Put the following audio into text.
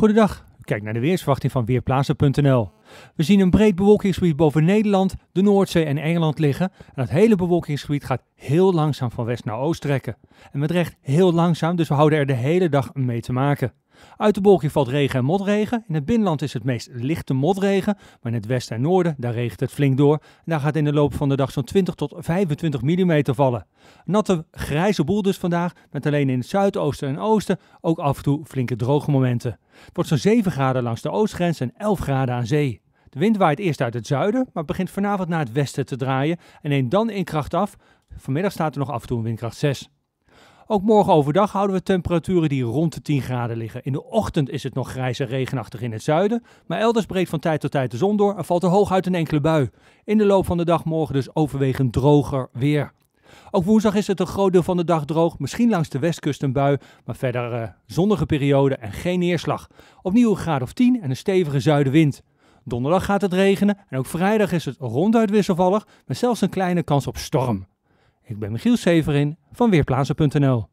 Goedendag, Kijk naar de weersverwachting van Weerplaatsen.nl. We zien een breed bewolkingsgebied boven Nederland, de Noordzee en Engeland liggen. En het hele bewolkingsgebied gaat heel langzaam van west naar oost trekken. En met recht heel langzaam, dus we houden er de hele dag mee te maken. Uit de bolkje valt regen en motregen. In het binnenland is het meest lichte motregen, maar in het westen en noorden daar regent het flink door. En daar gaat in de loop van de dag zo'n 20 tot 25 mm vallen. Natte grijze boel dus vandaag, met alleen in het zuidoosten en oosten ook af en toe flinke droge momenten. Het wordt zo'n 7 graden langs de oostgrens en 11 graden aan zee. De wind waait eerst uit het zuiden, maar begint vanavond naar het westen te draaien en neemt dan in kracht af. Vanmiddag staat er nog af en toe een windkracht 6. Ook morgen overdag houden we temperaturen die rond de 10 graden liggen. In de ochtend is het nog grijs en regenachtig in het zuiden, maar elders breekt van tijd tot tijd de zon door en valt er hooguit een enkele bui. In de loop van de dag morgen dus overwegend droger weer. Ook woensdag is het een groot deel van de dag droog, misschien langs de westkust een bui, maar verder uh, zonnige periode en geen neerslag. Opnieuw een graad of 10 en een stevige zuidenwind. Donderdag gaat het regenen en ook vrijdag is het ronduit wisselvallig, met zelfs een kleine kans op storm. Ik ben Michiel Severin van Weerplaatsen.nl.